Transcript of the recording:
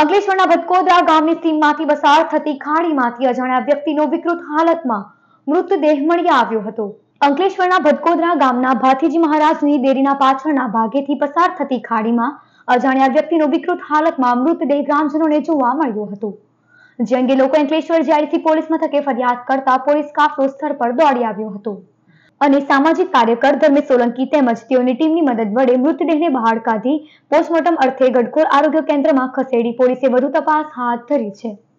અંકલેશ્વરના ભટકોદરા ગામની સીમમાંથી પસાર થતી ખાણીમાંથી અજાણ્યા વ્યક્તિનો વિકૃત હાલતમાં મૃતદેહ મળી આવ્યો હતો અંકલેશ્વરના ભટકોદરા ગામના ભાથીજી મહારાજની દેરીના પાછળના ભાગેથી પસાર થતી ખાડીમાં અજાણ્યા વ્યક્તિનો વિકૃત હાલતમાં મૃતદેહ ગ્રામજનોને જોવા મળ્યો હતો જે અંગે લોકો અંકલેશ્વર જ્યારેથી પોલીસ મથકે ફરિયાદ કરતા પોલીસ કાફલો સ્થળ પર દોડી આવ્યો હતો અને સામાજિક કાર્યકર ધર્મેશ સોલંકી તેમજ તેઓની ટીમની મદદ વડે મૃતદેહને બહાર કાઢી પોસ્ટમોર્ટમ અર્થે ગઢકોર આરોગ્ય કેન્દ્રમાં ખસેડી પોલીસે વધુ તપાસ હાથ ધરી છે